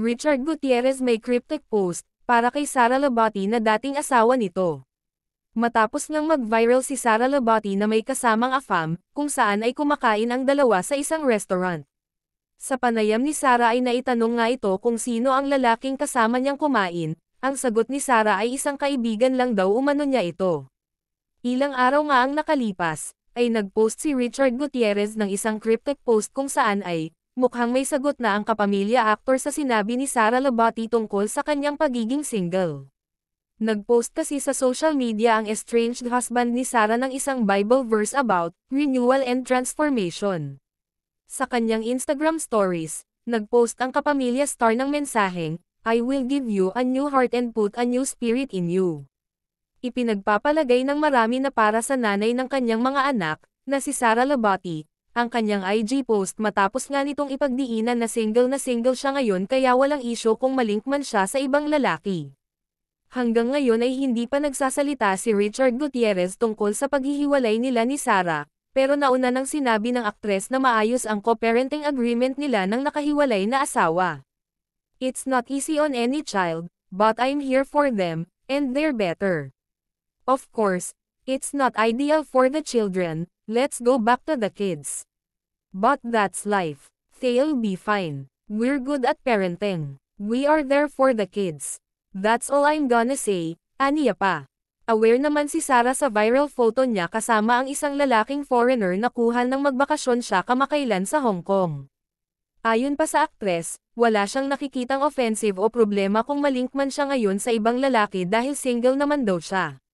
Richard Gutierrez may cryptic post, para kay Sara Labati na dating asawa nito. Matapos ngang mag-viral si Sara Labati na may kasamang afam, kung saan ay kumakain ang dalawa sa isang restaurant. Sa panayam ni Sara ay naitanong nga ito kung sino ang lalaking kasama niyang kumain, ang sagot ni Sara ay isang kaibigan lang daw umano niya ito. Ilang araw nga ang nakalipas, ay nag-post si Richard Gutierrez ng isang cryptic post kung saan ay, mukhang may sagot na ang kapamilya actor sa sinabi ni Sara Labati tungkol sa kanyang pagiging single. Nagpost kasi sa social media ang estranged husband ni Sara ng isang Bible verse about renewal and transformation. Sa kanyang Instagram stories, nagpost ang kapamilya star ng mensaheng, I will give you a new heart and put a new spirit in you. Ipinagpapalagay ng marami na para sa nanay ng kanyang mga anak, na si Sara Labati, ang kanyang IG post matapos nga nitong ipagdiinan na single na single siya ngayon kaya walang isyo kung malink man siya sa ibang lalaki. Hanggang ngayon ay hindi pa nagsasalita si Richard Gutierrez tungkol sa paghihiwalay nila ni Sarah, pero nauna nang sinabi ng aktres na maayos ang co-parenting agreement nila ng nakahiwalay na asawa. It's not easy on any child, but I'm here for them, and they're better. Of course, It's not ideal for the children, let's go back to the kids. But that's life. They'll be fine. We're good at parenting. We are there for the kids. That's all I'm gonna say, aniya pa. Aware naman si Sarah sa viral photo niya kasama ang isang lalaking foreigner na kuha ng magbakasyon siya kamakailan sa Hong Kong. Ayon pa sa aktres, wala siyang nakikitang offensive o problema kung malink man siya ngayon sa ibang lalaki dahil single naman daw siya.